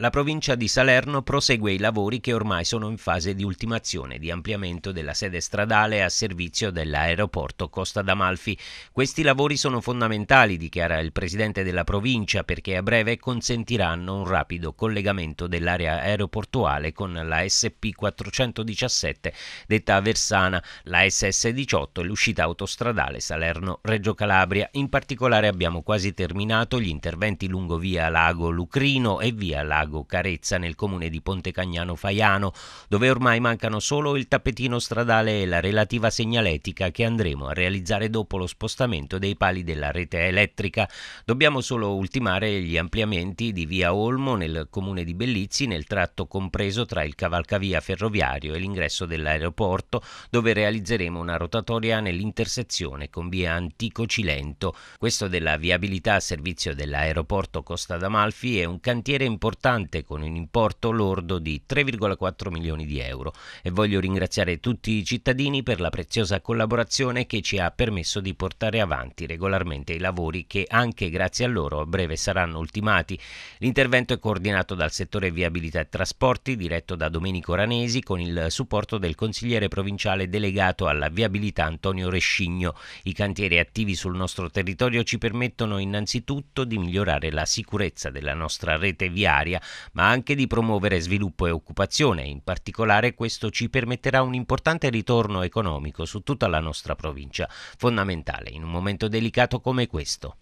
la provincia di Salerno prosegue i lavori che ormai sono in fase di ultimazione di ampliamento della sede stradale a servizio dell'aeroporto Costa d'Amalfi. Questi lavori sono fondamentali, dichiara il presidente della provincia, perché a breve consentiranno un rapido collegamento dell'area aeroportuale con la SP417 detta Aversana, la SS18 e l'uscita autostradale Salerno-Reggio Calabria. In particolare abbiamo quasi terminato gli interventi lungo via Lago Lucrino e via Lago lago Carezza nel comune di Pontecagnano Faiano, dove ormai mancano solo il tappetino stradale e la relativa segnaletica che andremo a realizzare dopo lo spostamento dei pali della rete elettrica. Dobbiamo solo ultimare gli ampliamenti di via Olmo nel comune di Bellizzi nel tratto compreso tra il cavalcavia ferroviario e l'ingresso dell'aeroporto, dove realizzeremo una rotatoria nell'intersezione con via Antico Cilento. Questo della viabilità a servizio dell'aeroporto Costa d'Amalfi è un cantiere importante importante con un importo lordo di 3,4 milioni di euro e voglio ringraziare tutti i cittadini per la preziosa collaborazione che ci ha permesso di portare avanti regolarmente i lavori che anche grazie a loro a breve saranno ultimati. L'intervento è coordinato dal settore viabilità e trasporti diretto da Domenico Ranesi con il supporto del consigliere provinciale delegato alla viabilità Antonio Rescigno. I cantieri attivi sul nostro territorio ci permettono innanzitutto di migliorare la sicurezza della nostra rete viaria ma anche di promuovere sviluppo e occupazione. In particolare questo ci permetterà un importante ritorno economico su tutta la nostra provincia, fondamentale in un momento delicato come questo.